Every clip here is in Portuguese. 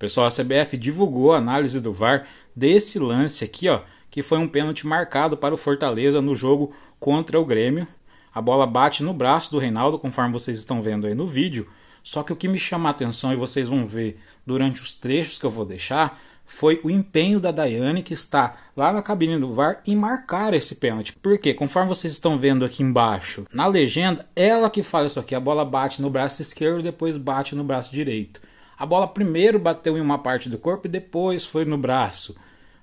Pessoal, a CBF divulgou a análise do VAR desse lance aqui, ó, que foi um pênalti marcado para o Fortaleza no jogo contra o Grêmio. A bola bate no braço do Reinaldo, conforme vocês estão vendo aí no vídeo. Só que o que me chama a atenção e vocês vão ver durante os trechos que eu vou deixar foi o empenho da Daiane que está lá na cabine do VAR em marcar esse pênalti. Por quê? conforme vocês estão vendo aqui embaixo, na legenda, ela que fala isso aqui, a bola bate no braço esquerdo e depois bate no braço direito. A bola primeiro bateu em uma parte do corpo e depois foi no braço.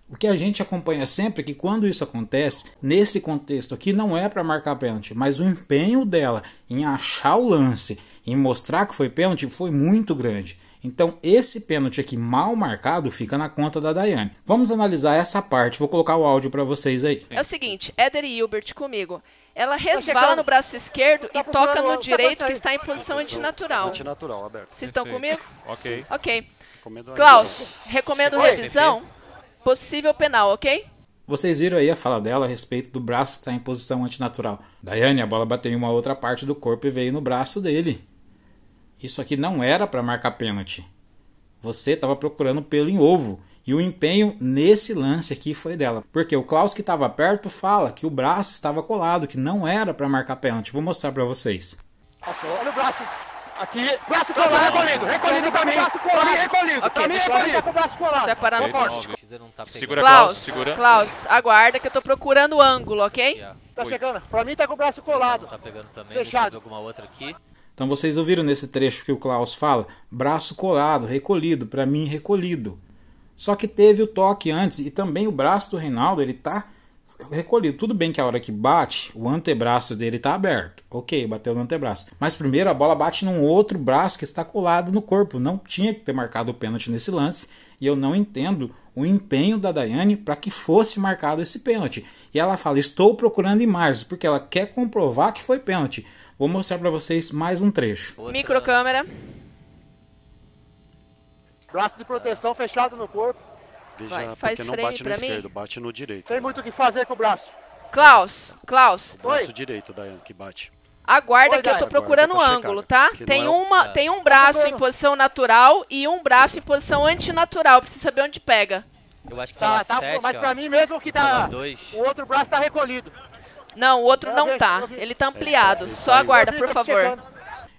O que a gente acompanha sempre é que quando isso acontece, nesse contexto aqui, não é para marcar pênalti, mas o empenho dela em achar o lance, em mostrar que foi pênalti, foi muito grande. Então, esse pênalti aqui mal marcado fica na conta da Dayane. Vamos analisar essa parte, vou colocar o áudio para vocês aí. É o seguinte, Éder e Hilbert comigo. Ela tá resvala no braço esquerdo tá e toca no tá direito que está em posição antinatural. Antinatural, aberto. Vocês estão comigo? Ok. Ok. Klaus, recomendo revisão. Possível penal, ok? Vocês viram aí a fala dela a respeito do braço estar em posição antinatural. Daiane, a bola bateu em uma outra parte do corpo e veio no braço dele. Isso aqui não era para marcar pênalti. Você estava procurando pelo em ovo. E o empenho nesse lance aqui foi dela. Porque o Klaus que estava perto fala que o braço estava colado, que não era para marcar pênalti. Vou mostrar para vocês. Passou, olha o braço. Aqui, braço colado, recolhido, recolhido pra mim. Braço colado, pra mim, recolhido. Okay, pra mim, recolhido. com o braço colado. Separar no corte. Tá segura, Klaus, segura. Klaus, aguarda que eu tô procurando o ângulo, ok? É. Tá chegando. Pra mim tá com o braço colado. Tá pegando também, fechado. alguma outra aqui. Então vocês ouviram nesse trecho que o Klaus fala? Braço colado, recolhido, pra mim recolhido. Só que teve o toque antes e também o braço do Reinaldo ele tá recolhido. Tudo bem que a hora que bate, o antebraço dele tá aberto. Ok, bateu no antebraço. Mas primeiro a bola bate num outro braço que está colado no corpo. Não tinha que ter marcado o pênalti nesse lance. E eu não entendo o empenho da Daiane para que fosse marcado esse pênalti. E ela fala: Estou procurando imagens, porque ela quer comprovar que foi pênalti. Vou mostrar para vocês mais um trecho. Microcâmera braço de proteção fechado no corpo. Veja, Vai, faz porque não bate no esquerdo, mim. bate no direito. Tem muito o que fazer com o braço. Klaus, Klaus. O braço Oi. direito, Daiane, que bate. Aguarda Oi, que eu tô procurando tá? é o ângulo, tá? Tem, uma, é. tem um braço tá em posição natural e um braço em posição antinatural. Preciso saber onde pega. Eu acho que tá, tá, sete, Mas ó. pra mim mesmo que tá... Dois. O outro braço tá recolhido. Não, o outro tá não tá. Ele tá ampliado. É, Só aguarda, por favor. Chegando.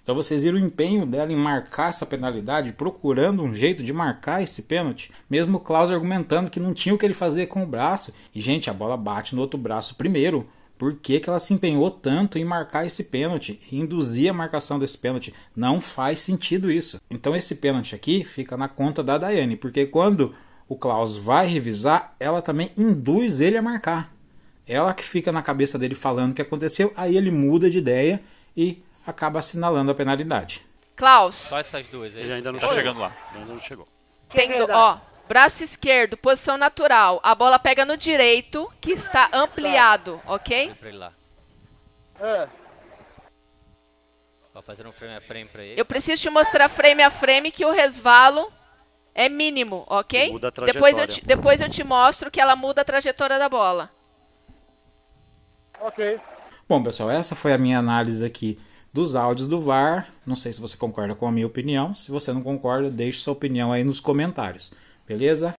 Então vocês viram o empenho dela em marcar essa penalidade, procurando um jeito de marcar esse pênalti, mesmo o Klaus argumentando que não tinha o que ele fazer com o braço. E gente, a bola bate no outro braço primeiro. Por que, que ela se empenhou tanto em marcar esse pênalti, induzir a marcação desse pênalti? Não faz sentido isso. Então esse pênalti aqui fica na conta da Daiane, porque quando o Klaus vai revisar, ela também induz ele a marcar. Ela que fica na cabeça dele falando o que aconteceu, aí ele muda de ideia e acaba assinalando a penalidade. Klaus. Só essas duas. Ele é ainda não tá chegando lá. Ele ainda não chegou. ó, braço esquerdo, posição natural. A bola pega no direito, que está ampliado, ok? Pra ele lá. É. um frame a frame pra ele. Eu preciso te mostrar frame a frame que o resvalo é mínimo, ok? Muda a trajetória. Depois eu, te, depois eu te mostro que ela muda a trajetória da bola. Ok. Bom, pessoal, essa foi a minha análise aqui dos áudios do VAR. Não sei se você concorda com a minha opinião. Se você não concorda, deixe sua opinião aí nos comentários. Beleza?